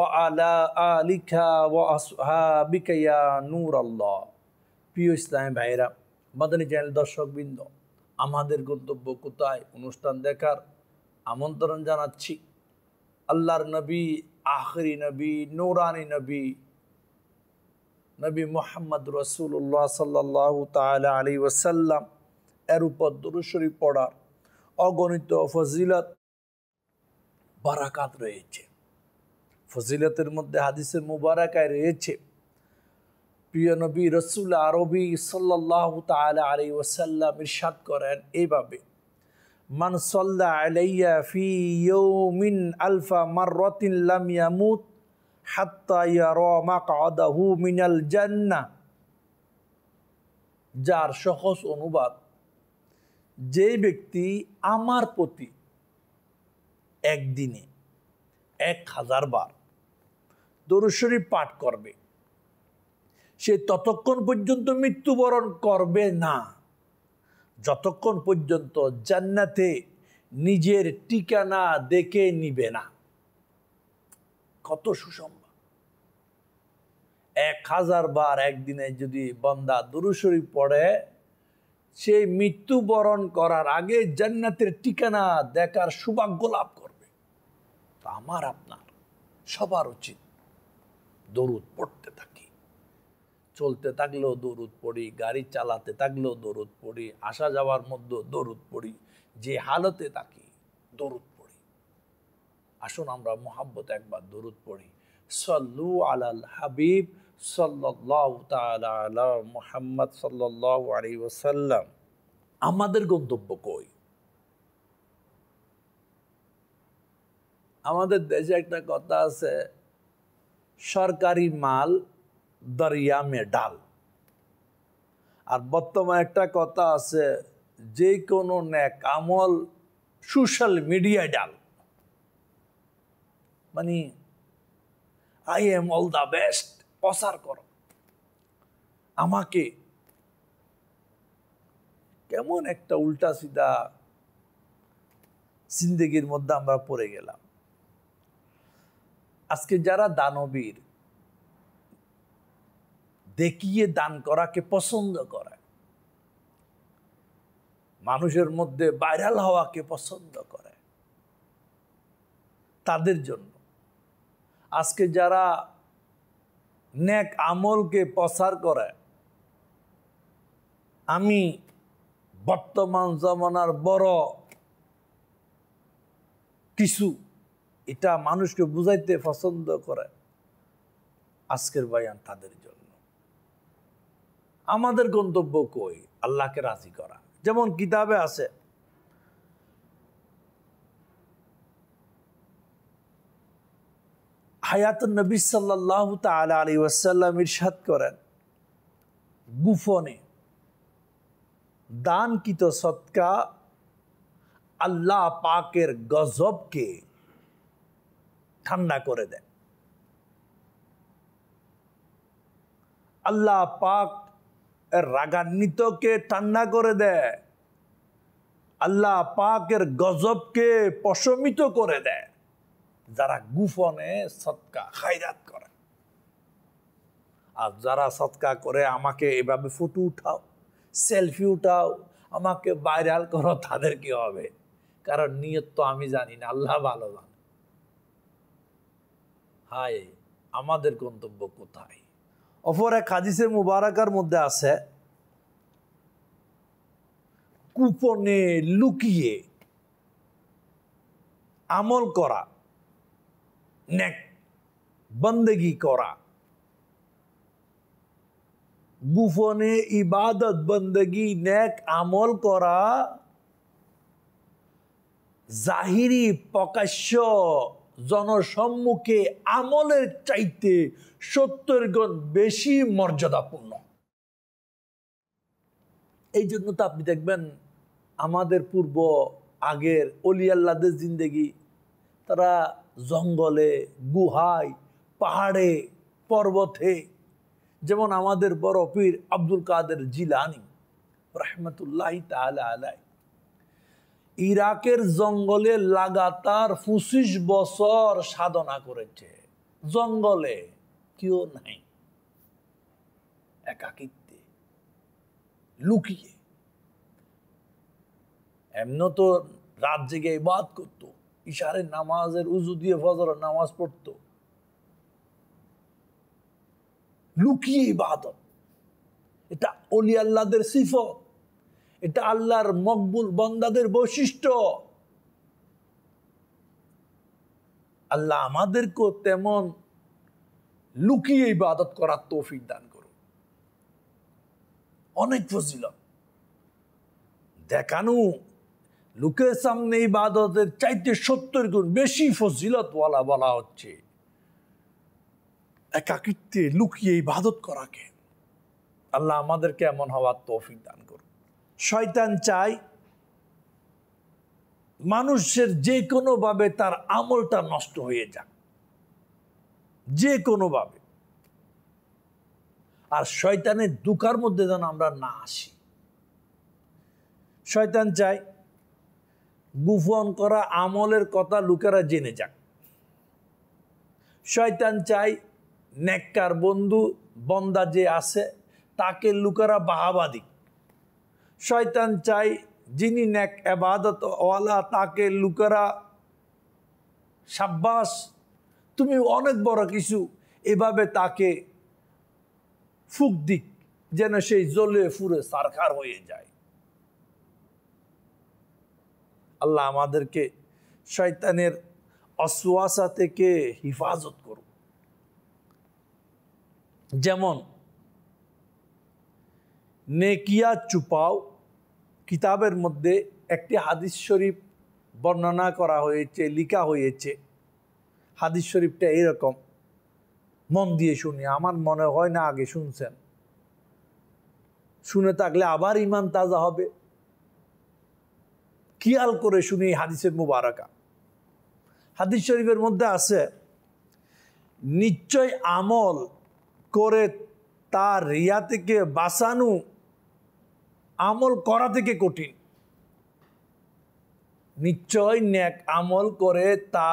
আলা আলিকা ওয়া আসহাবিকা ইয়া নূর আল্লাহ প্রিয় ইসলামী ভাইরা মাদানী চ্যানেল দর্শকবৃন্দ আমাদের গন্তব্য কোথায় অনুষ্ঠান দেখার আমন্ত্রণ জানাচ্ছি আল্লাহর নবী আখরি নবী নৌরানি নবী নবী মোহাম্মদ রসুল্লাহ সাল্লাহ তালা আলী ওসাল্লাম এর উপর দুরুশরী পড়ার অগণিত ফজিলত বারাকাত রয়েছে ফজিলতের মধ্যে হাদিসে মুবারাকায় রয়েছে প্রিয় নবী রসুল আরবি সাল্লাহ তালা আলী ওসাল্লাম ইরশাদ করেন এইভাবে মান সাল্লা আলাইয়া ফি ইয়ৌমিন আলফা মাররতিন লাম ইয়ামুত হাত্তা ইয়ারা মাকআদাহু মিনাল জান্নাহ যার সহজ অনুবাদ যে ব্যক্তি আমার প্রতি একদিনে এক হাজার বার দরুশরীফ পাঠ করবে সে ততক্ষণ পর্যন্ত মৃত্যুবরণ করবে না যতক্ষণ পর্যন্ত জান্নাতে নিজের ঠিকানা দেখে নিবে না কত সুসম্ভব এক হাজার বার একদিনে যদি বন্দা দুরুশরী পড়ে সে মৃত্যুবরণ করার আগে জান্নাতের ঠিকানা দেখার সৌভাগ্য লাভ করবে আমার আপনার সবার উচিত দরুদ পড়তে থাকি চলতে থাকলেও দরুদ পড়ি গাড়ি চালাতে থাকলেও দরুদ পড়ি আসা যাওয়ার মধ্যে দরুদ পড়ি যে হালতে থাকি দরুদ পড়ি আসুন আমরা মোহাব্বত একবার দরুদ পড়ি সল্লু আলাল হাবিব সাল্লাহ তালা মোহাম্মদ সাল্লাহ ওসাল্লাম আমাদের গন্তব্য কই আমাদের দেশে একটা কথা আছে সরকারি মাল দরিয়া মে ডাল আর বর্তমানে একটা কথা আছে যে কোনো ন্যাক আমল সোশ্যাল মিডিয়ায় ডাল মানে I am all the best প্রচার কর আমাকে কেমন একটা উল্টা সিধা জিন্দগির মধ্যে আমরা পড়ে গেলাম আজকে যারা দানবীর দেখিয়ে দান করাকে পছন্দ করে মানুষের মধ্যে ভাইরাল হওয়াকে পছন্দ করে তাদের জন্য আজকে যারা ন্যাক আমলকে প্রচার করে আমি বর্তমান জমানার বড় কিছু এটা মানুষকে বুঝাইতে পছন্দ করে আজকের বয়ান তাদের জন্য আমাদের গন্তব্য কই আল্লাহকে রাজি করা যেমন কিতাবে আছে হায়াত নবী সাল্লাহ তালা আলী ওয়াসাল্লাম ইরশাদ করেন গুফনে দানকিত সৎকা আল্লাহ পাকের গজবকে ঠান্ডা করে দেন আল্লাহ পাক রাগান্বিতকে ঠান্ডা করে দেয় আল্লাহ পাকের গজবকে প্রশমিত করে দেয় যারা গুফনে সৎকা খায়রাত করে আর যারা সৎকা করে আমাকে এভাবে ফটো উঠাও সেলফি উঠাও আমাকে ভাইরাল করো তাদের কি হবে কারণ নিয়ত তো আমি জানি না আল্লাহ ভালো জানে হায় আমাদের গন্তব্য কোথায় অপর এক হাদিসে মুবারাকার মধ্যে আছে কুপনে লুকিয়ে আমল করা নেক বন্দেগি করা গুফনে ইবাদত বন্দেগি নেক আমল করা জাহিরি প্রকাশ্য জনসম্মুখে আমলের চাইতে সত্তর গণ বেশি মর্যাদাপূর্ণ এই জন্য তো আপনি দেখবেন আমাদের পূর্ব আগের অলিয়াল্লাদের জিন্দেগি তারা জঙ্গলে গুহায় পাহাড়ে পর্বতে যেমন আমাদের বড় পীর আব্দুল কাদের জিলানি রহমতুল্লাহ তাহলে আলাই ইরাকের জঙ্গলে লাগাতার পঁচিশ বছর সাধনা করেছে জঙ্গলে কেউ নাই একাকিত্বে লুকিয়ে এমন তো রাত জেগে বাদ করতো ইশারে নামাজের উজু দিয়ে ফজর নামাজ পড়ত লুকিয়ে বাদত এটা অলি আল্লাদের সিফত এটা আল্লাহর মকবুল বন্দাদের বৈশিষ্ট্য আল্লাহ আমাদেরকেও তেমন লুকিয়ে ইবাদত করার তৌফিক দান করুন অনেক ফজিল দেখানো লুকের সামনে ইবাদতের চাইতে সত্তর গুণ বেশি ফজিলত বলা বলা হচ্ছে একাকৃত্বে লুকিয়ে ইবাদত করাকে আল্লাহ আমাদেরকে এমন হওয়ার তৌফিক দান করুন শয়তান চাই মানুষের যে কোনোভাবে তার আমলটা নষ্ট হয়ে যাক যে কোনোভাবে আর শয়তানের দুকার মধ্যে যেন আমরা না আসি শয়তান চাই গুফন করা আমলের কথা লোকেরা জেনে যাক শয়তান চাই নেককার বন্ধু বন্দা যে আছে তাকে লোকেরা বাহাবাদিক শয়তান চাই যিনি ন্যাক আবাদত ওয়ালা তাকে লুকারা সাব্বাস তুমি অনেক বড় কিছু এভাবে তাকে ফুক দিক যেন সেই জলে ফুরে সারখার হয়ে যায় আল্লাহ আমাদেরকে শয়তানের অশ্বাসা থেকে হিফাজত করুন যেমন নেকিয়া চুপাও কিতাবের মধ্যে একটি হাদিস শরীফ বর্ণনা করা হয়েছে লিখা হয়েছে হাদিস শরীফটা এইরকম মন দিয়ে শুনি আমার মনে হয় না আগে শুনছেন শুনে থাকলে আবার ইমান তাজা হবে কিয়াল করে শুনি হাদিসের মুবারকা হাদিস শরীফের মধ্যে আছে নিশ্চয় আমল করে তার রিয়া থেকে বাঁচানো আমল করা থেকে কঠিন নিশ্চয় ন্যাক আমল করে তা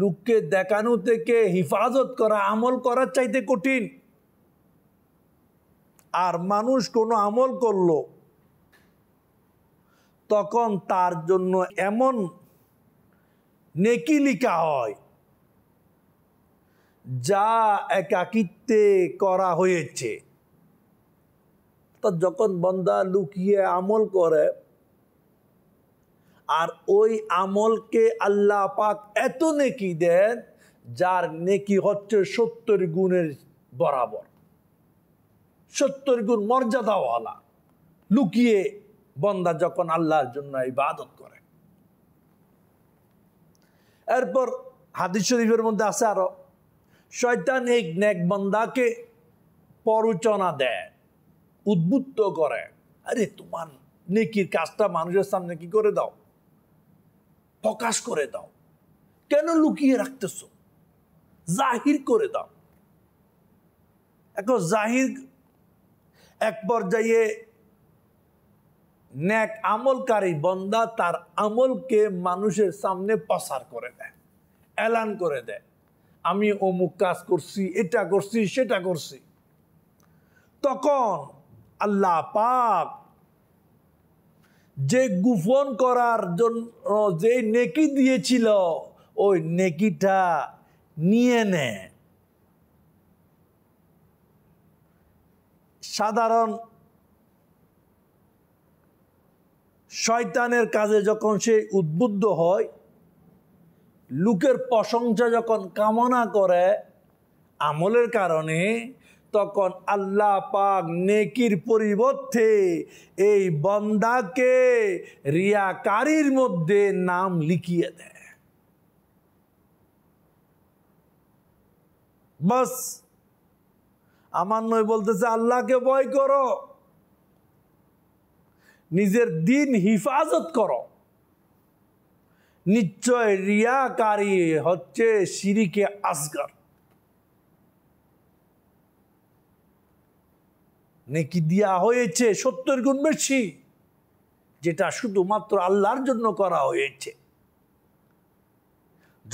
লোককে দেখানো থেকে হিফাজত করা আমল করার চাইতে কঠিন আর মানুষ কোনো আমল করল তখন তার জন্য এমন নেকি লিখা হয় যা একাকিত্বে করা হয়েছে অর্থাৎ যখন বন্দা লুকিয়ে আমল করে আর ওই আমলকে আল্লাহ পাক এত নেকি দেন যার নেকি হচ্ছে সত্তর গুণের বরাবর সত্তর গুণ মর্যাদাওয়ালা লুকিয়ে বন্দা যখন আল্লাহর জন্য ইবাদত করে এরপর হাদিস শরীফের মধ্যে আছে আরো শয়তান এই নেক বন্দাকে প্ররোচনা দেয় উদ্বুদ্ধ করে আরে তোমার নেকির কাজটা মানুষের সামনে কি করে দাও প্রকাশ করে দাও কেন লুকিয়ে রাখতেছ জাহির করে দাও এখন জাহির এক পর্যায়ে ন্যাক আমলকারী বন্দা তার আমলকে মানুষের সামনে প্রসার করে দেয় এলান করে দেয় আমি অমুক কাজ করছি এটা করছি সেটা করছি তখন আল্লাহ পাক যে গুফন করার জন্য যে নেকি দিয়েছিল ওই নেকিটা নিয়ে নে সাধারণ শয়তানের কাজে যখন সে উদ্বুদ্ধ হয় লোকের প্রশংসা যখন কামনা করে আমলের কারণে তখন আল্লাহ পাক নেকির পরিবর্তে এই বন্দাকে রিয়াকারীর মধ্যে নাম লিখিয়ে দেয় বাস আমার নয় বলতেছে আল্লাহকে ভয় কর নিজের দিন হিফাজত কর নিশ্চয় রিয়াকারী হচ্ছে সিরিকে আসগার নেকি দিয়া হয়েছে সত্তর গুণ বেশি যেটা শুধুমাত্র আল্লাহর জন্য করা হয়েছে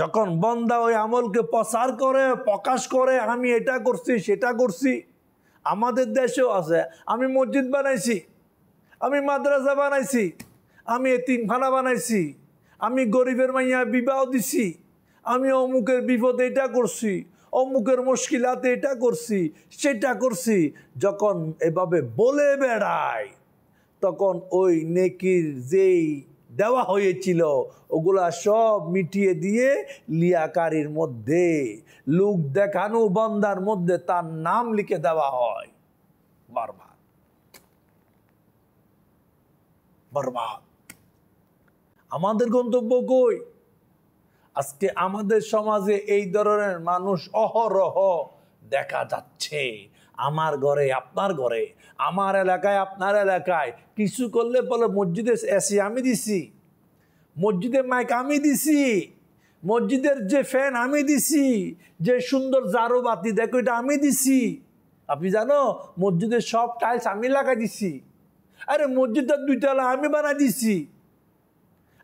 যখন বন্দা ওই আমলকে প্রচার করে প্রকাশ করে আমি এটা করছি সেটা করছি আমাদের দেশেও আছে আমি মসজিদ বানাইছি আমি মাদ্রাসা বানাইছি আমি এতিমখানা বানাইছি আমি গরিবের মাইয়া বিবাহ দিছি আমি অমুকের বিপদে এটা করছি অমুকের মুশকিলাতে এটা করছি সেটা করছি যখন এভাবে বলে বেড়ায় তখন ওই নেকির যেই দেওয়া হয়েছিল ওগুলা সব মিটিয়ে দিয়ে লিয়াকারির মধ্যে লুক দেখানো বন্দার মধ্যে তার নাম লিখে দেওয়া হয় বারবার বারবার আমাদের গন্তব্য কই আজকে আমাদের সমাজে এই ধরনের মানুষ অহরহ দেখা যাচ্ছে আমার ঘরে আপনার ঘরে আমার এলাকায় আপনার এলাকায় কিছু করলে বলে মসজিদে এসি আমি দিছি মসজিদে মাইক আমি দিছি মসজিদের যে ফ্যান আমি দিছি যে সুন্দর জারো বাতি দেখো এটা আমি দিছি আপনি জানো মসজিদের সব টাইলস আমি লাগাই দিছি আরে মসজিদের দুইটালা আমি বানাই দিছি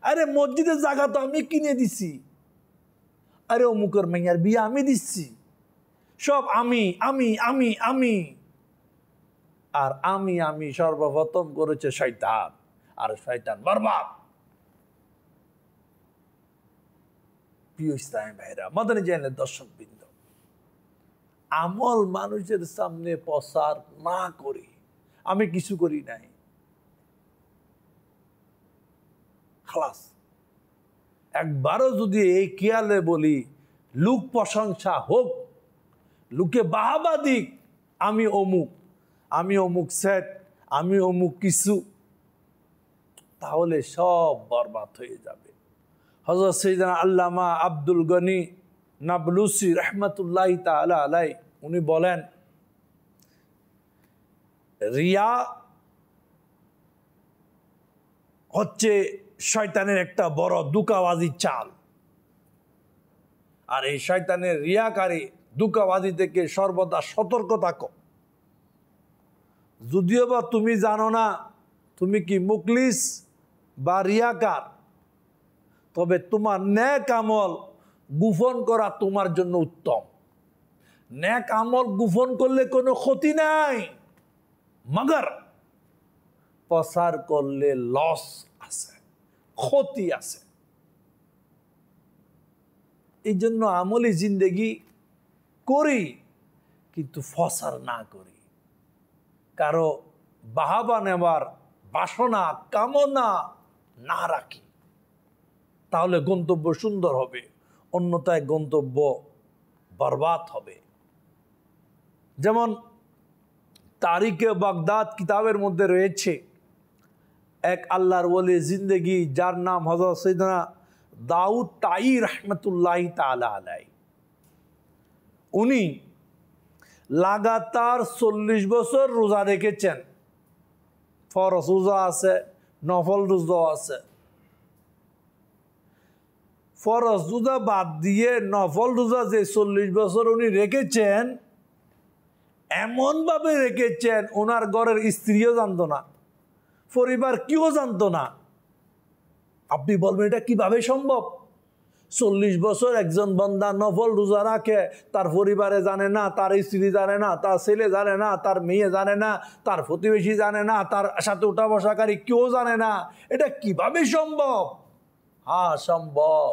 আরে মসজিদের জায়গা তো আমি কিনে দিছি আরে অমুকের মেয়ার বিয়ে আমি দিচ্ছি সব আমি আমি আমি আমি আর আমি আমি সর্বপ্রথম করেছে শৈতান আর শৈতান বরবাদ দর্শক বৃন্দ আমল মানুষের সামনে প্রসার না করে আমি কিছু করি নাই খালাস একবারও যদি এই কেয়ালে বলি লুক প্রশংসা হোক লুকে বাহাবা দিক আমি অমুক আমি অমুক সেট আমি অমুক কিছু তাহলে সব বরবাদ হয়ে যাবে হজরত সৈদান আল্লামা আব্দুল গনি নাবলুসি রহমতুল্লাহ তালা আলাই উনি বলেন রিয়া হচ্ছে শয়তানের একটা বড় দুকাবাজি চাল আর এই শয়তানের রিয়াকারী দুকাবাজি থেকে সর্বদা সতর্ক থাকো যদিও বা তুমি জানো না তুমি কি মুকলিস বা রিয়াকার তবে তোমার ন্যাক আমল গুফন করা তোমার জন্য উত্তম ন্যাক আমল গুফন করলে কোনো ক্ষতি নাই মাগার প্রসার করলে লস আছে ক্ষতি আছে এই জন্য আমলি জিন্দেগি করি কিন্তু ফসার না করি কারো বাহাবা নেবার বাসনা কামনা না রাখি তাহলে গন্তব্য সুন্দর হবে অন্যতায় গন্তব্য বরবাদ হবে যেমন তারিখে বাগদাদ কিতাবের মধ্যে রয়েছে এক আল্লাহর ওলি জিন্দগি যার নাম হজরত সৈদনা দাউদ তাই রহমতুল্লাহ তালা আলাই উনি লাগাতার চল্লিশ বছর রোজা রেখেছেন ফরস রোজা আছে নফল রোজা আছে ফরস রোজা বাদ দিয়ে নফল রোজা যে চল্লিশ বছর উনি রেখেছেন এমনভাবে রেখেছেন ওনার ঘরের স্ত্রীও জানত না পরিবার কেউ জানতো না আপনি বলবেন এটা কিভাবে সম্ভব চল্লিশ বছর একজন বন্দা নফল রোজা রাখে তার পরিবারে জানে না তার স্ত্রী জানে না তার ছেলে জানে না তার মেয়ে জানে না তার প্রতিবেশী জানে না তার সাথে উঠা বসাকারী কেউ জানে না এটা কিভাবে সম্ভব হ্যাঁ সম্ভব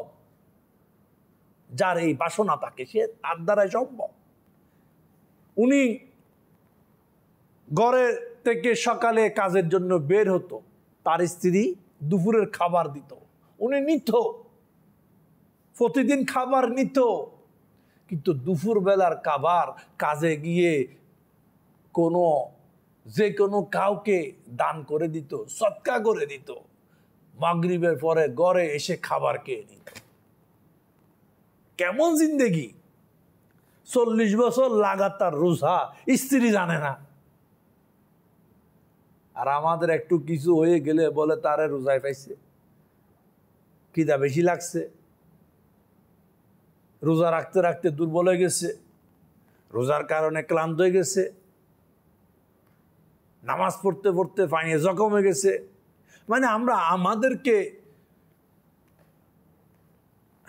যার এই বাসনা তাকে সে তার দ্বারাই সম্ভব উনি গড়ের প্রত্যেকে সকালে কাজের জন্য বের হতো তার স্ত্রী দুপুরের খাবার দিত উনি নিত প্রতিদিন খাবার নিত কিন্তু দুপুরবেলার খাবার কাজে গিয়ে কোনো যে কোনো কাউকে দান করে দিত সৎকা করে দিত মাগরীবের পরে গড়ে এসে খাবার খেয়ে নিত কেমন জিন্দেগি চল্লিশ বছর লাগাতার রোজা স্ত্রী জানে না আর আমাদের একটু কিছু হয়ে গেলে বলে তারে রোজায় পাইছে কিদা বেশি লাগছে রোজা রাখতে রাখতে দুর্বল হয়ে গেছে রোজার কারণে ক্লান্ত হয়ে গেছে নামাজ পড়তে পড়তে পানিয়ে জখম হয়ে গেছে মানে আমরা আমাদেরকে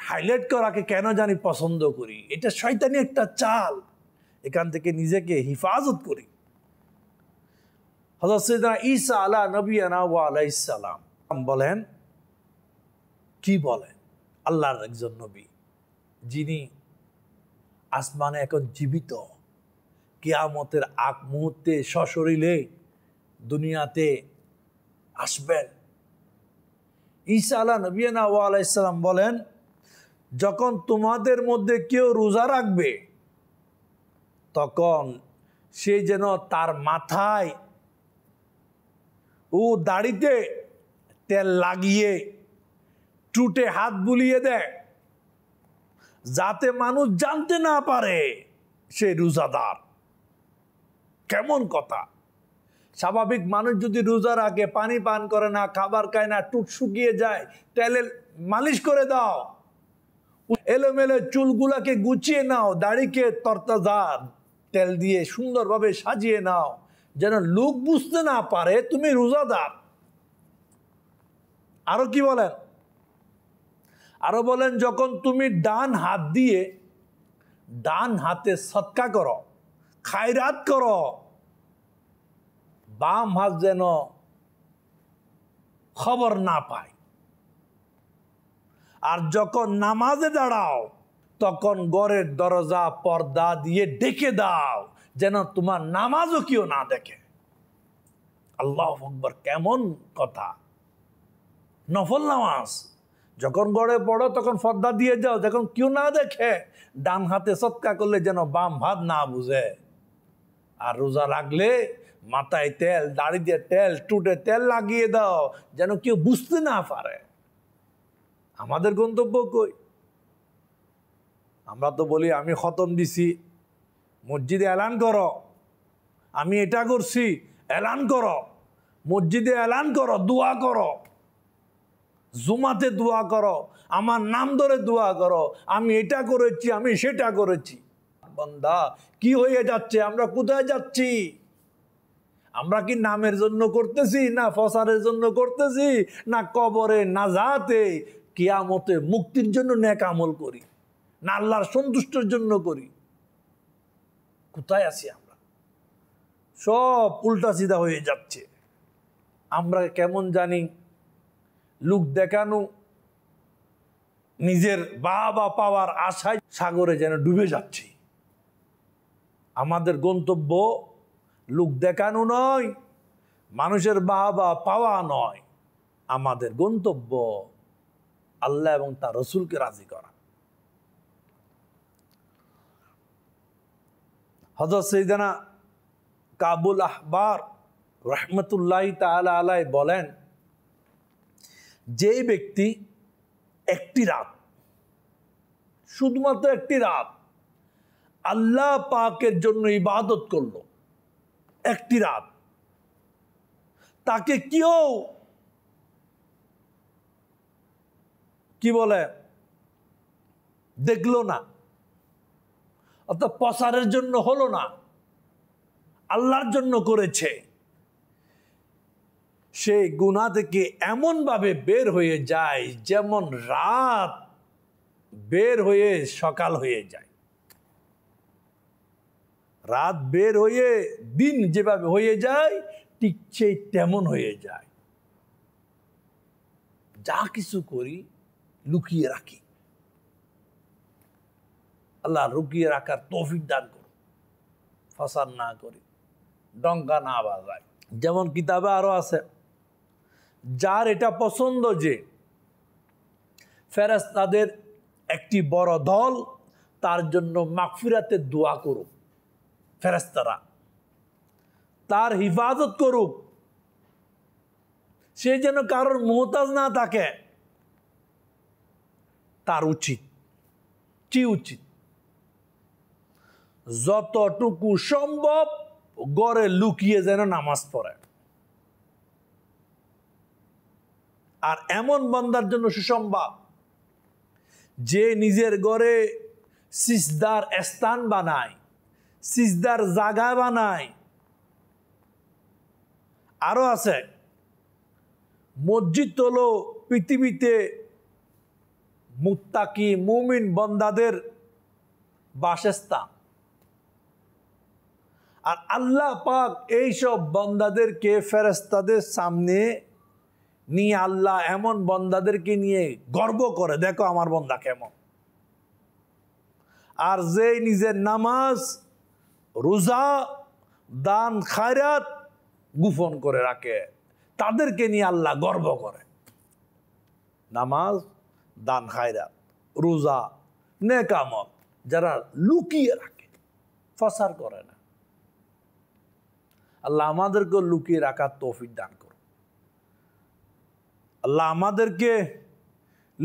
হাইলাইট করাকে কেন জানি পছন্দ করি এটা শয়তানি একটা চাল এখান থেকে নিজেকে হিফাজত করি হজরত সৈদনা ইসা আলা নবীনা ও আলাইসালাম বলেন কি বলেন আল্লাহর একজন নবী যিনি আসমানে এখন জীবিত কেয়ামতের আগ মুহূর্তে সশরীরে দুনিয়াতে আসবেন ঈসা আল্লাহ নবীনা ও আলাইসাল্লাম বলেন যখন তোমাদের মধ্যে কেউ রোজা রাখবে তখন সে যেন তার মাথায় ও দাড়িতে তেল লাগিয়ে টুটে হাত বুলিয়ে দেয় যাতে মানুষ জানতে না পারে সে রোজাদার কেমন কথা স্বাভাবিক মানুষ যদি রোজা রাখে পানি পান করে না খাবার খায় না টুট শুকিয়ে যায় তেলে মালিশ করে দাও এলোমেলো চুলগুলাকে গুছিয়ে নাও দাড়িকে তরতাজার তেল দিয়ে সুন্দরভাবে সাজিয়ে নাও যেন লোক বুঝতে না পারে তুমি রোজাদার আরও কি বলেন আরও বলেন যখন তুমি ডান হাত দিয়ে ডান হাতে সৎকা করো খায়রাত করো বাম হাত যেন খবর না পায় আর যখন নামাজে দাঁড়াও তখন গড়ের দরজা পর্দা দিয়ে ডেকে দাও যেন তোমার নামাজও কেউ না দেখে আল্লাহ আকবর কেমন কথা নফল নামাজ যখন গড়ে পড়ো তখন ফদ্দা দিয়ে যাও যখন কেউ না দেখে ডান হাতে সৎকা করলে যেন বাম ভাত না বুঝে আর রোজা রাখলে মাথায় তেল দাড়িতে তেল টুটে তেল লাগিয়ে দাও যেন কেউ বুঝতে না পারে আমাদের গন্তব্য কই আমরা তো বলি আমি খতম দিছি মসজিদে এলান করো আমি এটা করছি এলান করো মসজিদে এলান করো দোয়া করো জুমাতে দোয়া করো আমার নাম ধরে দোয়া করো আমি এটা করেছি আমি সেটা করেছি বন্ধা কি হয়ে যাচ্ছে আমরা কোথায় যাচ্ছি আমরা কি নামের জন্য করতেছি না ফসারের জন্য করতেছি না কবরে না যাতে কিয়ামতে মুক্তির জন্য ন্যাক আমল করি না আল্লাহর সন্তুষ্টের জন্য করি কোথায় আছি আমরা সব উল্টা সিধা হয়ে যাচ্ছে আমরা কেমন জানি লুক দেখানো নিজের বাবা পাওয়ার আশায় সাগরে যেন ডুবে যাচ্ছি আমাদের গন্তব্য লুক দেখানো নয় মানুষের বাবা পাওয়া নয় আমাদের গন্তব্য আল্লাহ এবং তার রসুলকে রাজি করা হজর সৈদানা কাবুল আহবার রহমতুল্লাহ তাল আলাই বলেন যেই ব্যক্তি একটি রাত শুধুমাত্র একটি রাত আল্লাহ পাকের জন্য ইবাদত করল একটি রাত তাকে কেউ কি বলে দেখল না অর্থাৎ প্রসারের জন্য হলো না আল্লাহর জন্য করেছে সেই গুণা থেকে এমনভাবে বের হয়ে যায় যেমন রাত বের হয়ে সকাল হয়ে যায় রাত বের হয়ে দিন যেভাবে হয়ে যায় ঠিক সেই তেমন হয়ে যায় যা কিছু করি লুকিয়ে রাখি আল্লাহ রুগিয়ে রাখার তৌফিক দান করুন ফসাদ না করি ডঙ্কা না বাজায় যেমন কিতাবে আরও আছে যার এটা পছন্দ যে ফেরাজ তাদের একটি বড় দল তার জন্য মাকফিরাতে দোয়া করুক ফেরাস্তারা তার হিফাজত করুক সে যেন কারোর মোহতাজ না থাকে তার উচিত কি উচিত যতটুকু সম্ভব গড়ে লুকিয়ে যেন নামাজ পড়ে আর এমন বন্দার জন্য সুসম্ভব যে নিজের গড়ে সিসদার স্থান বানায় সিসদার জাগা বানায় আরও আছে মসজিদ হল পৃথিবীতে মুক্তাকি মুমিন বন্দাদের বাসস্থান আর আল্লাহ পাক এইসব বন্দাদেরকে ফেরেস্তাদের সামনে নিয়ে আল্লাহ এমন বন্দাদেরকে নিয়ে গর্ব করে দেখো আমার বন্দা কেমন আর যে নিজের নামাজ রোজা দান খায়রাত গুফন করে রাখে তাদেরকে নিয়ে আল্লাহ গর্ব করে নামাজ দান খায়রাত রোজা নেকামত যারা লুকিয়ে রাখে ফসার করে না আল্লাহ আমাদেরকে লুকিয়ে রাখার তৌফিক দান করুন আল্লাহ আমাদেরকে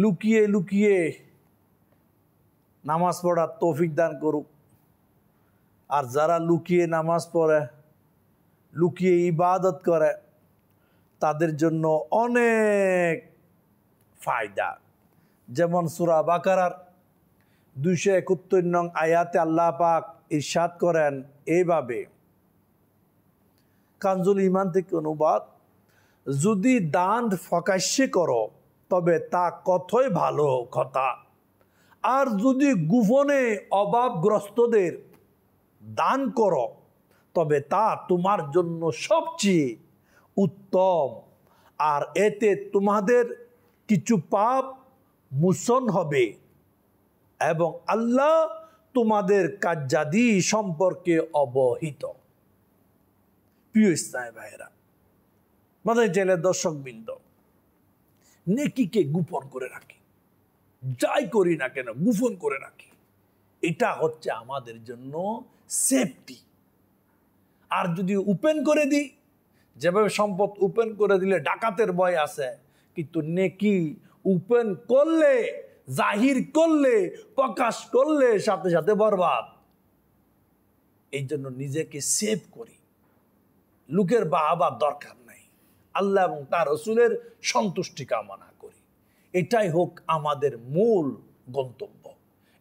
লুকিয়ে লুকিয়ে নামাজ পড়ার তৌফিক দান করুক আর যারা লুকিয়ে নামাজ পড়ে লুকিয়ে ইবাদত করে তাদের জন্য অনেক ফায়দা যেমন সুরা বাকারার দুইশো একাত্তর নং আয়াতে আল্লাহ পাক ইরশাদ করেন এইভাবে কাঞ্জুল ইমান থেকে অনুবাদ যদি দান ফকাশ্যে করো তবে তা কথই ভালো কথা আর যদি গোপনে অভাবগ্রস্তদের দান করো তবে তা তোমার জন্য সবচেয়ে উত্তম আর এতে তোমাদের কিছু পাপ মোচন হবে এবং আল্লাহ তোমাদের কার্যাদি সম্পর্কে অবহিত প্রিয় ইসলামী ভাইয়েরা মাদার জেলের দর্শকবৃন্দ নেকিকে গোপন করে রাখি যাই করি না কেন গোপন করে রাখি এটা হচ্ছে আমাদের জন্য সেফটি আর যদি ওপেন করে দিই যেভাবে সম্পদ ওপেন করে দিলে ডাকাতের ভয় আছে কিন্তু নেকি ওপেন করলে জাহির করলে প্রকাশ করলে সাথে সাথে বরবাদ এই জন্য নিজেকে সেভ করি লোকের বাহাবার দরকার নাই আল্লাহ এবং তার রসুলের সন্তুষ্টি কামনা করি এটাই হোক আমাদের মূল গন্তব্য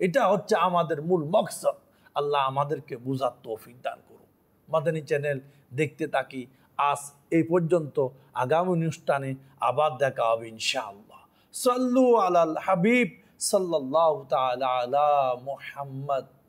এটা হচ্ছে আমাদের মূল মকসদ আল্লাহ আমাদেরকে বোঝার তৌফিক দান করুন মাদানী চ্যানেল দেখতে থাকি আজ এই পর্যন্ত আগামী অনুষ্ঠানে আবার দেখা হবে ইনশাআল্লাহ সাল্লু আলাল হাবিব সাল্লাহ তালা আলা মোহাম্মদ